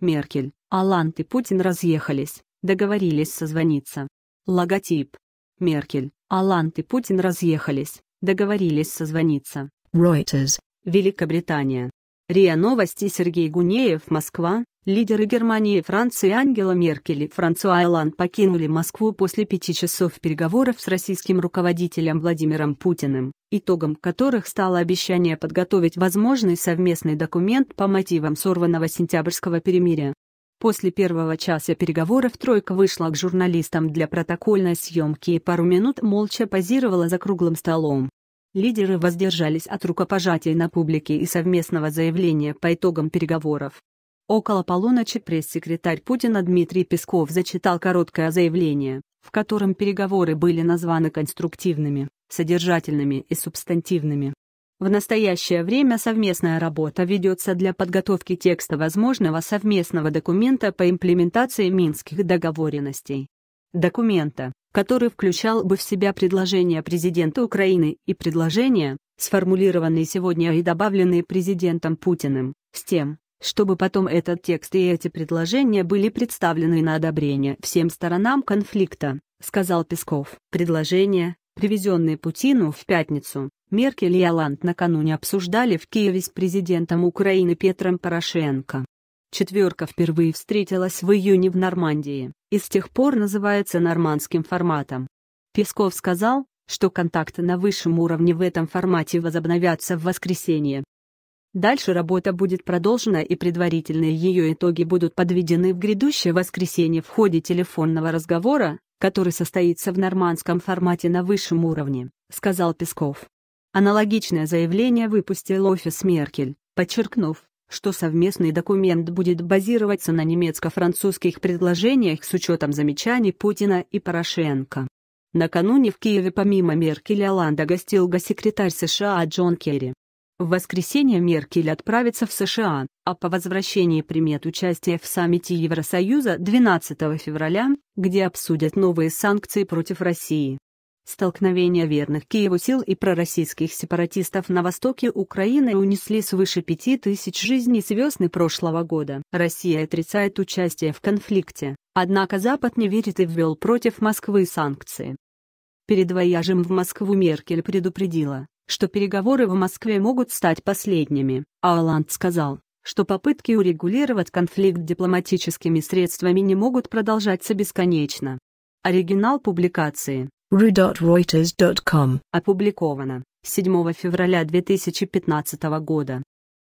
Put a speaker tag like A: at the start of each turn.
A: Меркель, Алант и Путин разъехались, договорились созвониться. Логотип. Меркель, Алант и Путин разъехались, договорились созвониться. Reuters. Великобритания. РИА Новости Сергей Гунеев, Москва, Лидеры Германии и Франции Ангела Меркель и Франсуа Оланд покинули Москву после пяти часов переговоров с российским руководителем Владимиром Путиным, итогом которых стало обещание подготовить возможный совместный документ по мотивам сорванного сентябрьского перемирия. После первого часа переговоров тройка вышла к журналистам для протокольной съемки и пару минут молча позировала за круглым столом. Лидеры воздержались от рукопожатий на публике и совместного заявления по итогам переговоров. Около полуночи пресс-секретарь Путина Дмитрий Песков зачитал короткое заявление, в котором переговоры были названы конструктивными, содержательными и субстантивными. В настоящее время совместная работа ведется для подготовки текста возможного совместного документа по имплементации минских договоренностей. Документа, который включал бы в себя предложения президента Украины и предложения, сформулированные сегодня и добавленные президентом Путиным, с тем, чтобы потом этот текст и эти предложения были представлены на одобрение всем сторонам конфликта, сказал Песков. Предложения, привезенные Путину в пятницу, Меркель и Аланд накануне обсуждали в Киеве с президентом Украины Петром Порошенко. Четверка впервые встретилась в июне в Нормандии, и с тех пор называется нормандским форматом. Песков сказал, что контакты на высшем уровне в этом формате возобновятся в воскресенье, Дальше работа будет продолжена, и предварительные ее итоги будут подведены в грядущее воскресенье в ходе телефонного разговора, который состоится в нормандском формате на высшем уровне, сказал Песков. Аналогичное заявление выпустил офис Меркель, подчеркнув, что совместный документ будет базироваться на немецко-французских предложениях с учетом замечаний Путина и Порошенко. Накануне в Киеве помимо Меркель Оланда гостил госсекретарь США Джон Керри. В воскресенье Меркель отправится в США, а по возвращении примет участие в саммите Евросоюза 12 февраля, где обсудят новые санкции против России. Столкновения верных Киеву сил и пророссийских сепаратистов на востоке Украины унесли свыше пяти тысяч жизней с весны прошлого года. Россия отрицает участие в конфликте, однако Запад не верит и ввел против Москвы санкции. Перед вояжем в Москву Меркель предупредила, что переговоры в Москве могут стать последними, Аланд сказал, что попытки урегулировать конфликт дипломатическими средствами не могут продолжаться бесконечно. Оригинал публикации ru.reuters.com опубликовано 7 февраля 2015 года.